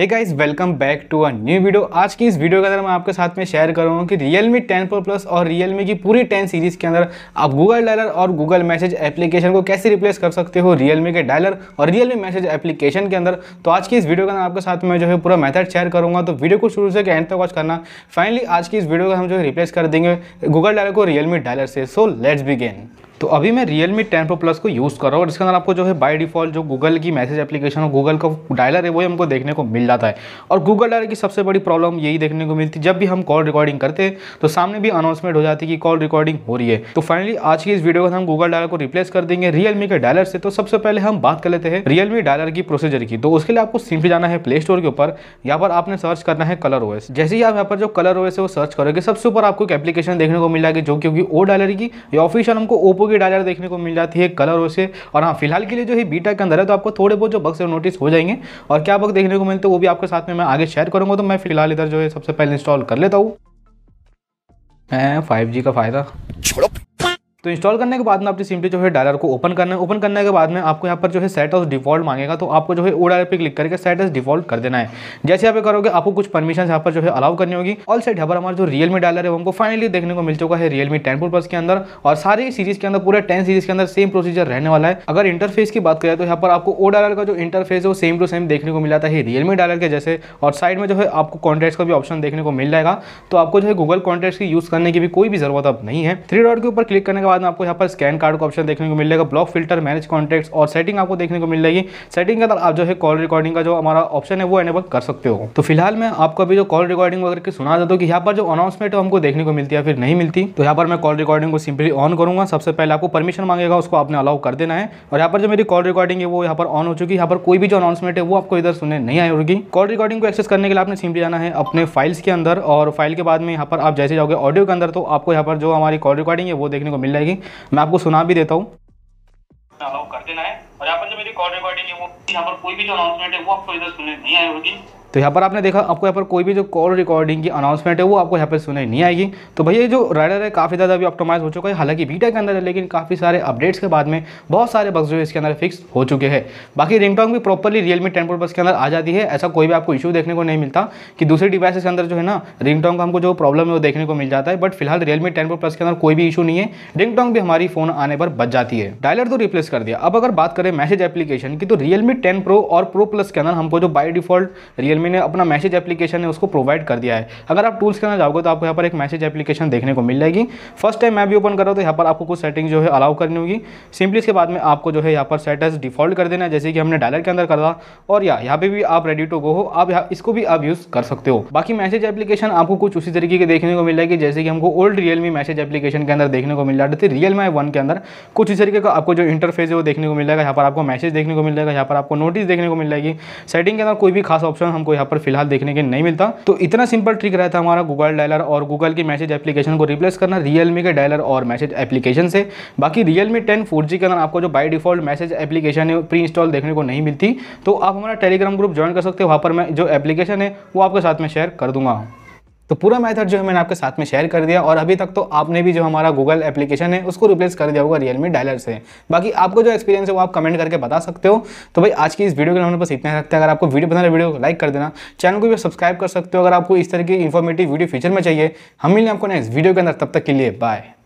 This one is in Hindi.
hey guys welcome back to a new video आज की इस वीडियो के अंदर मैं आपके साथ में शेयर करूँगा कि Realme 10 Pro Plus और Realme की पूरी 10 सीरीज़ के अंदर आप Google डायलर और Google मैसेज एप्लीकेशन को कैसे रिप्लेस कर सकते हो Realme के डायलर और Realme मैसेज एप्लीकेशन के अंदर तो आज की इस वीडियो के अंदर आपके साथ में जो है पूरा मैथड शेयर करूँगा तो वीडियो को शुरू से एंड तक वॉच करना फाइनली आज की इस वीडियो का हम जो है रिप्लेस कर देंगे गूगल डायलर को रियलमी डायलर से सो लेट्स बिगेन तो अभी मैं Realme ten pro plus को यूज़ कर रहा हूँ और इसके अंदर आपको जो है बाय डिफ़ॉल्ट जो गूगल की मैसेज एप्लीकेशन और गूगल का डायलर है वही हमको देखने को मिल जाता है और गूगल डायलर की सबसे बड़ी प्रॉब्लम यही देखने को मिलती है जब भी हम कॉल रिकॉर्डिंग करते हैं तो सामने भी अनाउंसमेंट हो जाती है कि कॉल रिकॉर्डिंग हो रही है तो फाइनली आज की इस वीडियो में हम गूगल डायलर को रिप्लेस कर देंगे रियल के डायलर से तो सबसे पहले हम बात कर लेते हैं रियल डायलर की प्रोसीजर की तो उसके लिए आपको सिंपल जाना है प्ले स्टोर के ऊपर यहाँ पर आपने सर्च करना है कलर ओएस जैसे ही आप यहाँ पर जो कलर ओएस है वो सर्च करोगे सबसे ऊपर आपको एक एप्लीकेशन देखने को मिल जाएगी जो क्योंकि ओ डायलर की ऑफिशियल हमको ओपो की डायलर देखने को मिल जाती है कलर उसे और हाँ फिलहाल के लिए जो है बीटा के अंदर है तो आपको थोड़े बहुत जो बक्स है नोटिस हो जाएंगे और क्या बक देखने को मिलते हैं वो भी आपके साथ में मैं आगे शेयर करूँगा तो मैं फिलहाल इधर जो है सबसे पहले इंस्टॉल कर लेता हूँ फाइव जी का फ़ायदा तो इंस्टॉल करने के बाद में आपने सिम्पली जो है डायलर को ओपन करना है ओपन करने के बाद में आपको यहाँ पर जो है सेट एज डिफॉल्ट मांगेगा तो आपको जो है ओ डायलर पे क्लिक करके सेट एज डिफॉल्ट कर देना है जैसे आप करोगे आपको कुछ परमिशन यहाँ पर जो है अलाउ करनी होगी ऑल सेट यहाँ पर हमारा जो रियलमी डायलर है हमको फाइनली देखने को मिल चुका है रियलमी टेन प्रो प्लस के अंदर और सारी सीरीज के अंदर पूरे टेन सीरीज के अंदर सेम प्रोसीजर रहने वाला है अगर इंटरफेस की बात करें तो यहाँ पर आपको ओ डायलर का जो इंटरफेस है वो सेम टू सेम देखने को मिला है रियलमी डायलर के जैसे और साइड में जो है आपको कॉन्टेक्ट का भी ऑप्शन देखने को मिल जाएगा तो आपको जो है गूगल कॉन्टेक्ट की यूज़ करने की भी कोई भी जरूरत अब नहीं है थ्री डॉट के ऊपर क्लिक करने बाद में आपको यहाँ पर स्कैन कार्ड का ऑप्शन देखने को मिलेगा ब्लॉक फिल्टर मैनेज कॉन्टैक्ट्स और सेटिंग आपको देखने को मिल जाएगी सेटिंग के अंदर आप जो है कॉल रिकॉर्डिंग का जो हमारा ऑप्शन है वो एनेबल कर सकते हो तो फिलहाल मैं आपको अभी जो कॉल रिकॉर्डिंग वगैरह सुना देता हूँ कि यहाँ पर जो अनाउंसमेंट हमको देखने को मिलती है फिर नहीं मिलती तो यहाँ पर मैं कॉल रिकॉर्डिंग को सिंपली ऑन करूँगा सबसे पहले आपको परमिशन मांगेगा उसको आपने अलाउ कर देना है और यहाँ पर जो मेरी कॉल रिकॉर्डिंग है वो यहाँ पर ऑन हो चुकी है यहाँ पर कोई भी जो अनाउंसमेंट है वो आपको इधर सुनने नहीं आई होगी कॉल रिकॉर्डिंग को एक्सेस करने के लिए आपने सिंपली जाना है अपने फाइल्स के अंदर और फाइल के बाद में यहाँ पर आप जैसे जाओगे ऑडियो के अंदर तो आपको यहाँ पर जो हमारी कॉल रिकॉर्डिंग है वो देखने को मिल जाएगी जाएगी मैं आपको सुना भी देता हूँ कर देना है और यहाँ पर जो मेरी कॉल रिकॉर्डिंग है वो यहाँ पर कोई भी जो अनाउंसमेंट है वो आपको इधर सुनने नहीं आई होगी तो यहाँ पर आपने देखा आपको यहाँ पर कोई भी जो कॉल रिकॉर्डिंग की अनाउंसमेंट है वो आपको यहाँ पर सुनाई नहीं आएगी तो भैया ये जो राइडर है काफ़ी ज़्यादा अभी ऑप्टोमाइज हो चुका है हालांकि बीटा के अंदर है लेकिन काफ़ी सारे अपडेट्स के बाद में बहुत सारे बग्स जो इसके अंदर फिक्स हो चुके हैं बाकी रिंगटोंग भी प्रॉपरली रियलमी टेन प्रो बस के अंदर आ जाती है ऐसा कोई भी आपको इशू देखने को नहीं मिलता कि दूसरे डिवाइस के अंदर जो है ना रिंगटोंग का हमको जो प्रॉब्लम है वो देखने को मिल जाता है बट फिलहाल रियलमी टेन प्रो प्लस के अंदर कोई भी इशू नहीं है रिंगटोंग भी हमारी फ़ोन आने पर बच जाती है डायलर तो रिप्लेस कर दिया अब अगर बात करें मैसेज एप्लीकेशन की तो रियलमी टेन प्रो और प्रो प्लस के अंदर हमको जो बाई डिफॉल्ट रियलमी रियलमी ने अपना मैसेज एप्लीकेशन है उसको प्रोवाइड कर दिया है अगर आप टूल्स के अंदर जाओगे तो आपको यहाँ पर एक मैसेज एप्लीकेशन देखने को मिल जाएगी फर्स्ट टाइम मैं भी ओपन कर रहा हूँ तो यहाँ पर आपको कुछ सेटिंग जो है अलाउ करनी होगी सिंपली इसके बाद में आपको जो है यहाँ पर सेट एज डिफॉल्ट कर देना है जैसे कि हमने डायलर के अंदर कर रहा और या यहाँ पर भी आप रेडी टू गो हो आप इसको भी आप यूज़ कर सकते हो बाकी मैसेज एप्लीकेशन आपको कुछ उसी तरीके के देखने को मिल जाएगी जैसे कि हमको ओल्ड रियलमी मैसेज एप्लीकेशन के अंदर देखने को मिल रहा थे रियल माई के अंदर कुछ इस तरीके का आपको जो इंटरफेस है वो देखने को मिल जाएगा यहाँ पर आपको मैसेज देखने को मिल जाएगा यहाँ पर आपको नोटिस देखने को मिल जाएगी सेटिंग के अंदर कोई भी खास ऑप्शन हमको आपको यहाँ पर फिलहाल देखने के नहीं मिलता तो इतना सिंपल ट्रिक रहता है हमारा गूगल डायलर और गूगल की मैसेज एप्लीकेशन को रिप्लेस करना रियलमी के डायलर और मैसेज एप्लीकेशन से बाकी रियलमी टेन फोर के अंदर आपको जो बाई डिफॉल्ट मैसेज एप्लीकेशन है प्री इंस्टॉल देखने को नहीं मिलती तो आप हमारा टेलीग्राम ग्रुप ज्वाइन कर सकते हो वहाँ पर मैं जो एप्लीकेशन है वो आपके साथ में शेयर कर दूंगा तो पूरा मेथड जो है मैंने आपके साथ में शेयर कर दिया और अभी तक तो आपने भी जो हमारा गूगल एप्लीकेशन है उसको रिप्लेस कर दिया होगा रियलमी डायलर से बाकी आपको जो एक्सपीरियंस है वो आप कमेंट करके बता सकते हो तो भाई आज की इस वीडियो के नाम हमने बस इतना रखते हैं अगर आपको वीडियो बना वीडियो को लाइक कर देना चैनल को भी सब्सक्राइब कर सकते हो अगर आपको इस तरह की इन्फॉर्मेटिव वीडियो फ्यूचर में चाहिए हम मिलने आपको नेक्स्ट वीडियो के अंदर तब तक के लिए बाय